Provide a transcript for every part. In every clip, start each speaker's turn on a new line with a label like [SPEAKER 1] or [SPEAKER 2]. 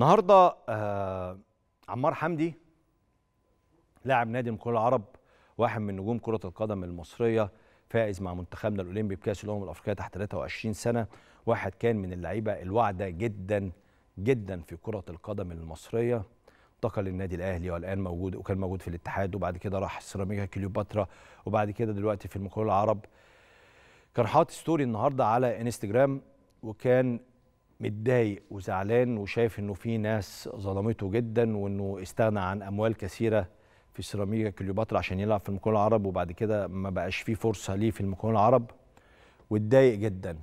[SPEAKER 1] النهارده آه عمار حمدي لاعب نادي كل العرب واحد من نجوم كره القدم المصريه فائز مع منتخبنا الاولمبي بكاس الامم الافريقيه تحت 23 سنه واحد كان من اللعيبه الواعده جدا جدا في كره القدم المصريه انتقل للنادي الاهلي والان موجود وكان موجود في الاتحاد وبعد كده راح سيراميكا كليوباترا وبعد كده دلوقتي في المقاولة العرب كان حاطط ستوري النهارده على انستجرام وكان متضايق وزعلان وشايف انه في ناس ظلمته جدا وانه استغنى عن اموال كثيره في سيراميكا كليوباترا عشان يلعب في المكون العرب وبعد كده ما بقاش فيه فرصه ليه في المكون العرب واتضايق جدا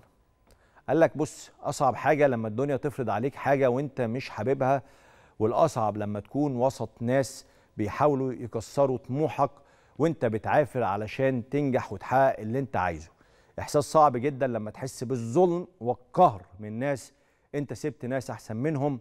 [SPEAKER 1] قال لك بص اصعب حاجه لما الدنيا تفرض عليك حاجه وانت مش حاببها والاصعب لما تكون وسط ناس بيحاولوا يكسروا طموحك وانت بتعافر علشان تنجح وتحقق اللي انت عايزه احساس صعب جدا لما تحس بالظلم والقهر من ناس انت سبت ناس احسن منهم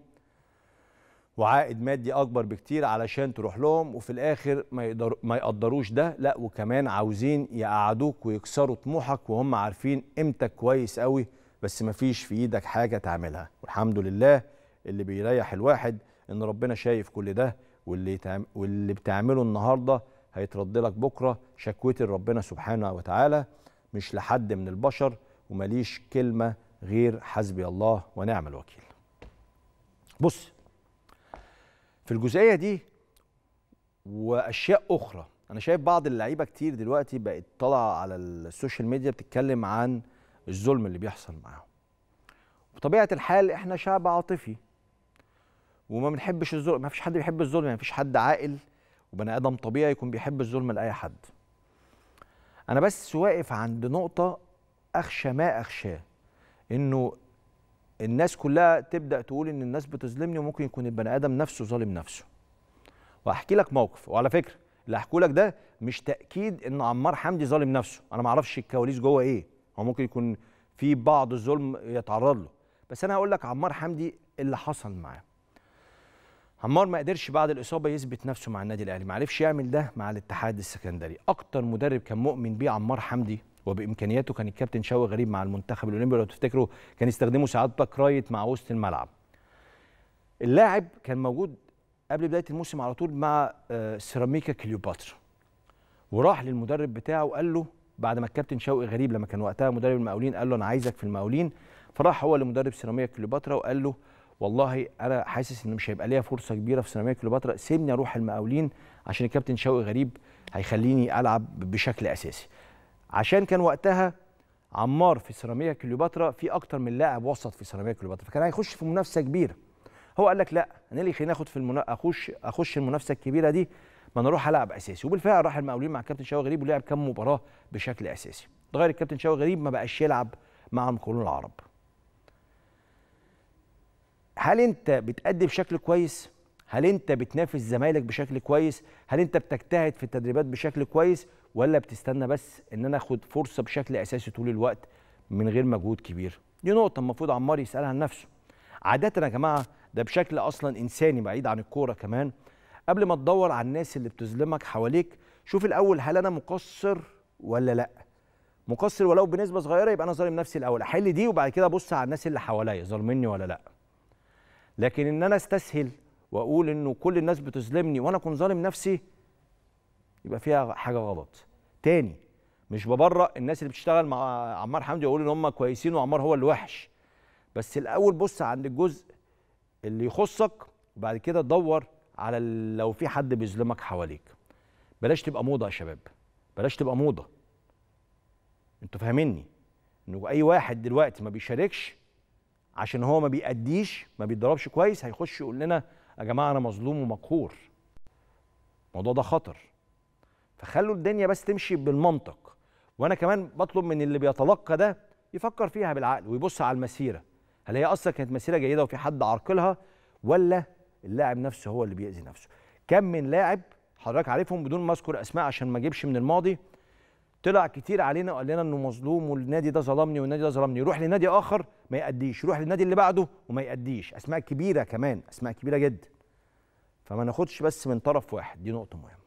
[SPEAKER 1] وعائد مادي اكبر بكتير علشان تروح لهم وفي الاخر ما يقدر ما يقدروش ده لا وكمان عاوزين يقعدوك ويكسروا طموحك وهم عارفين قيمتك كويس قوي بس ما فيش في ايدك حاجه تعملها والحمد لله اللي بيريح الواحد ان ربنا شايف كل ده واللي واللي بتعمله النهارده هيترد لك بكره شكوتي لربنا سبحانه وتعالى مش لحد من البشر ومليش كلمه غير حسبي الله ونعم الوكيل بص في الجزئيه دي واشياء اخرى انا شايف بعض اللعيبه كتير دلوقتي بقت طالعه على السوشيال ميديا بتتكلم عن الظلم اللي بيحصل معاهم بطبيعه الحال احنا شعب عاطفي وما بنحبش الظلم ما فيش حد بيحب الظلم يعني ما فيش حد عاقل وبني ادم طبيعي يكون بيحب الظلم لاي حد انا بس واقف عند نقطه اخشى ما اخشاه انه الناس كلها تبدا تقول ان الناس بتظلمني وممكن يكون البني ادم نفسه ظالم نفسه وهحكي لك موقف وعلى فكره اللي هحكوا لك ده مش تاكيد ان عمار حمدي ظالم نفسه انا ما اعرفش الكواليس جوه ايه هو ممكن يكون في بعض الظلم يتعرض له بس انا هقول لك عمار حمدي اللي حصل معاه عمار ما قدرش بعد الاصابه يثبت نفسه مع النادي الاهلي ما عرفش يعمل ده مع الاتحاد السكندري اكتر مدرب كان مؤمن بيه عمار حمدي وبامكانياته كان الكابتن شوقي غريب مع المنتخب الاولمبي لو تفتكروا كان يستخدمه ساعات باك رايت مع وسط الملعب اللاعب كان موجود قبل بدايه الموسم على طول مع آه، سيراميكا كليوباترا وراح للمدرب بتاعه وقال له بعد ما الكابتن شوقي غريب لما كان وقتها مدرب المقاولين قال له انا عايزك في المقاولين فراح هو لمدرب سيراميكا كليوباترا وقال له والله انا حاسس ان مش هيبقى ليا فرصه كبيره في سيراميكا كليوباترا سيبني اروح المقاولين عشان الكابتن شوقي غريب هيخليني العب بشكل اساسي عشان كان وقتها عمار في سيراميكا كليوباترا في اكتر من لاعب وسط في سيراميكا كليوباترا فكان هيخش في منافسه كبيره هو قال لك لا انا اللي خليني اخد في المنا... اخش اخش المنافسه الكبيره دي ما انا اروح العب اساسي وبالفعل راح المقاولين مع الكابتن شاوي غريب ولعب كام مباراه بشكل اساسي اتغير الكابتن شاوي غريب ما بقاش يلعب مع المقاولون العرب هل انت بتأدي بشكل كويس هل انت بتنافس زمايلك بشكل كويس هل انت بتجتهد في التدريبات بشكل كويس ولا بتستنى بس ان انا اخد فرصه بشكل اساسي طول الوقت من غير مجهود كبير دي نقطه المفروض عمار يسالها لنفسه عاده يا جماعه ده بشكل اصلا انساني بعيد عن الكوره كمان قبل ما تدور على الناس اللي بتظلمك حواليك شوف الاول هل انا مقصر ولا لا مقصر ولو بنسبه صغيره يبقى انا ظالم نفسي الاول احل دي وبعد كده ابص على الناس اللي حواليا ظالمني ولا لا لكن ان انا استسهل واقول انه كل الناس بتظلمني وانا اكون ظالم نفسي يبقى فيها حاجه غلط تاني مش ببرأ الناس اللي بتشتغل مع عمار حمدي واقول ان هم كويسين وعمار هو اللي وحش بس الاول بص عند الجزء اللي يخصك وبعد كده تدور على لو في حد بيظلمك حواليك بلاش تبقى موضه يا شباب بلاش تبقى موضه انتوا فاهميني انه اي واحد دلوقتي ما بيشاركش عشان هو ما بيأديش ما بيتدربش كويس هيخش يقول لنا يا جماعه انا مظلوم ومقهور الموضوع ده خطر فخلوا الدنيا بس تمشي بالمنطق وانا كمان بطلب من اللي بيتلقى ده يفكر فيها بالعقل ويبص على المسيره هل هي اصلا كانت مسيره جيده وفي حد عرقلها ولا اللاعب نفسه هو اللي بيأذي نفسه كم من لاعب حضرتك عارفهم بدون ما اذكر اسماء عشان ما اجيبش من الماضي طلع كتير علينا وقال لنا انه مظلوم والنادي ده ظلمني والنادي ده ظلمني يروح لنادي اخر ما يأديش يروح للنادي اللي بعده وما يأديش اسماء كبيره كمان اسماء كبيره جدا فما ناخدش بس من طرف واحد دي نقطه مهمه